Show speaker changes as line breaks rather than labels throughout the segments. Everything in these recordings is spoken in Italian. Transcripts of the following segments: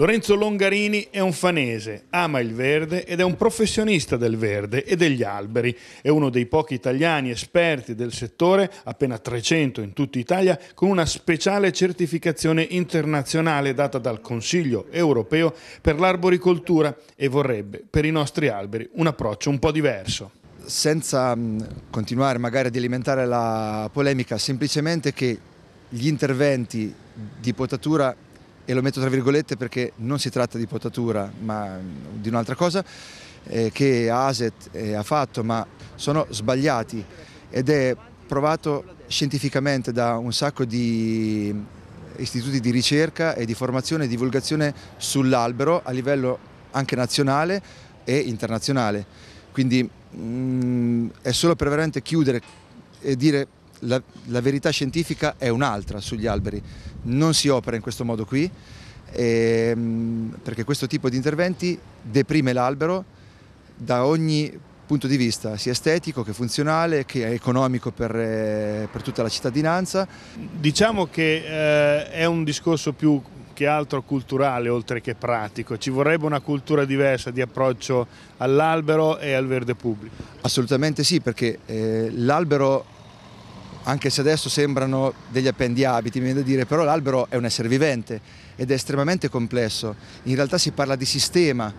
Lorenzo Longarini è un fanese, ama il verde ed è un professionista del verde e degli alberi. È uno dei pochi italiani esperti del settore, appena 300 in tutta Italia, con una speciale certificazione internazionale data dal Consiglio europeo per l'arboricoltura e vorrebbe per i nostri alberi
un approccio un po' diverso senza mm, continuare magari ad alimentare la polemica, semplicemente che gli interventi di potatura e lo metto tra virgolette perché non si tratta di potatura ma di un'altra cosa eh, che ASET eh, ha fatto ma sono sbagliati ed è provato scientificamente da un sacco di istituti di ricerca e di formazione e divulgazione sull'albero a livello anche nazionale e internazionale. Quindi mh, mm, è solo prevalente chiudere e dire la, la verità scientifica è un'altra sugli alberi, non si opera in questo modo qui eh, perché questo tipo di interventi deprime l'albero da ogni punto di vista, sia estetico che funzionale, che economico per, eh, per tutta la cittadinanza. Diciamo che eh, è un discorso più che
altro culturale oltre che pratico, ci vorrebbe una cultura diversa di approccio all'albero
e al verde pubblico. Assolutamente sì, perché eh, l'albero anche se adesso sembrano degli appendiabiti, mi viene da dire, però l'albero è un essere vivente ed è estremamente complesso. In realtà si parla di sistema,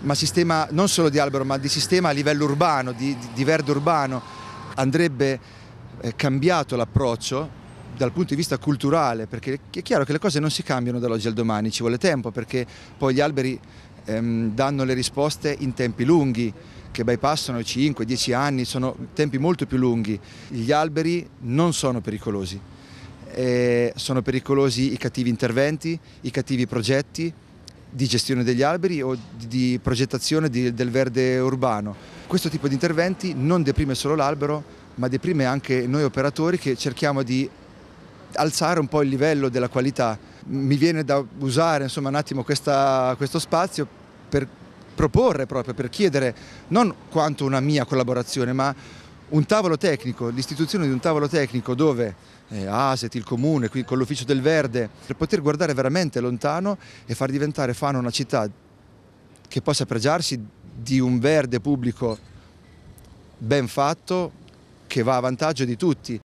ma sistema non solo di albero, ma di sistema a livello urbano, di, di, verde urbano. Andrebbe eh, cambiato l'approccio dal punto di vista culturale, perché è chiaro che le cose non si cambiano dall'oggi al domani, ci vuole tempo, perché poi gli alberi ehm, danno le risposte in tempi lunghi che bypassano i 5-10 anni, sono tempi molto più lunghi. Gli alberi non sono pericolosi, eh, sono pericolosi i cattivi interventi, i cattivi progetti di gestione degli alberi o di progettazione di, del verde urbano. Questo tipo di interventi non deprime solo l'albero, ma deprime anche noi operatori che cerchiamo di alzare un po' il livello della qualità. Mi viene da usare insomma, un attimo questa, questo spazio per proporre proprio, per chiedere non quanto una mia collaborazione, ma un tavolo tecnico, l'istituzione di un tavolo tecnico dove eh, ASET, il comune, qui con l'ufficio del verde, per poter guardare veramente lontano e far diventare Fano una città che possa pregiarsi di un verde pubblico ben fatto che va a vantaggio di tutti